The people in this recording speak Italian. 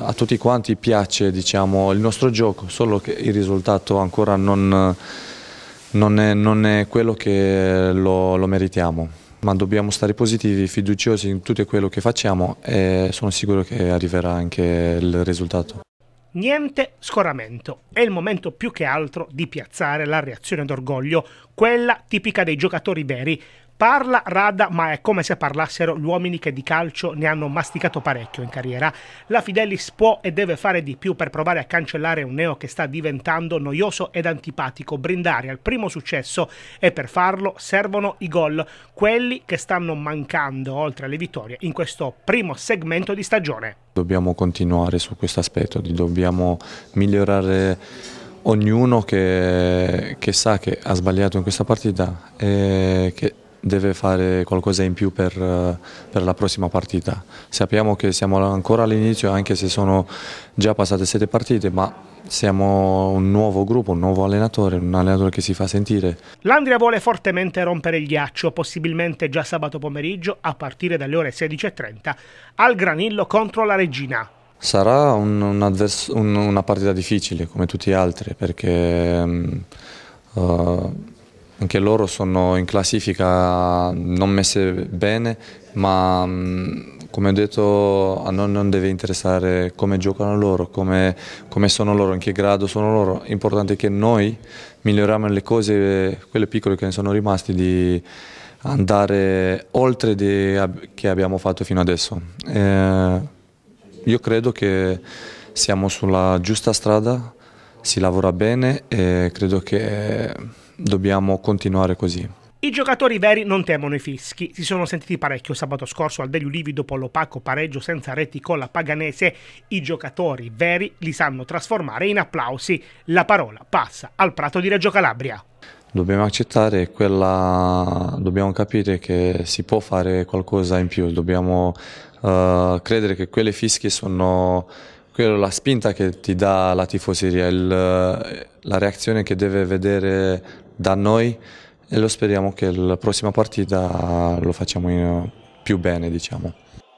A tutti quanti piace diciamo, il nostro gioco, solo che il risultato ancora non, non, è, non è, quello che lo, lo, meritiamo. Ma dobbiamo stare positivi, fiduciosi in tutto quello che facciamo e sono sicuro che arriverà anche il risultato. Niente scoramento. È il momento più che altro di piazzare la reazione d'orgoglio, quella tipica dei giocatori veri, Parla Rada, ma è come se parlassero gli uomini che di calcio ne hanno masticato parecchio in carriera. La Fidelis può e deve fare di più per provare a cancellare un neo che sta diventando noioso ed antipatico, brindare al primo successo e per farlo servono i gol, quelli che stanno mancando oltre alle vittorie in questo primo segmento di stagione. Dobbiamo continuare su questo aspetto, dobbiamo migliorare ognuno che, che, sa che ha sbagliato in questa partita e che deve fare qualcosa in più per, per la prossima partita. Sappiamo che siamo ancora all'inizio anche se sono già passate sette partite, ma siamo un nuovo gruppo, un nuovo allenatore, un allenatore che si fa sentire. L'Andria vuole fortemente rompere il ghiaccio, possibilmente già sabato pomeriggio a partire dalle ore 16.30 al Granillo contro la Regina. Sarà un, un un, una partita difficile come tutti gli altri perché... uh, anche loro sono in classifica non messe bene, ma mm, come ho detto a noi non deve interessare come giocano loro, come, come sono loro, in che grado sono loro, l'importante è che noi miglioriamo le cose, quelle piccole che ne sono rimaste, di andare oltre di, che abbiamo fatto fino adesso. Eh, io credo che siamo sulla giusta strada, si lavora bene e credo che dobbiamo continuare così. I giocatori veri non temono i fischi, si sono sentiti parecchio sabato scorso al degli Ulivi dopo l'opaco pareggio senza reti con la Paganese, i giocatori veri li sanno trasformare in applausi. La parola passa al Prato di Reggio Calabria. Dobbiamo accettare quella, dobbiamo capire che si può fare qualcosa in più, dobbiamo uh, credere che quelle fischi sono quello, la spinta che ti dà la tifoseria, il, eh, la reazione che deve vedere da noi e lo speriamo che la prossima partita lo facciamo più bene, diciamo.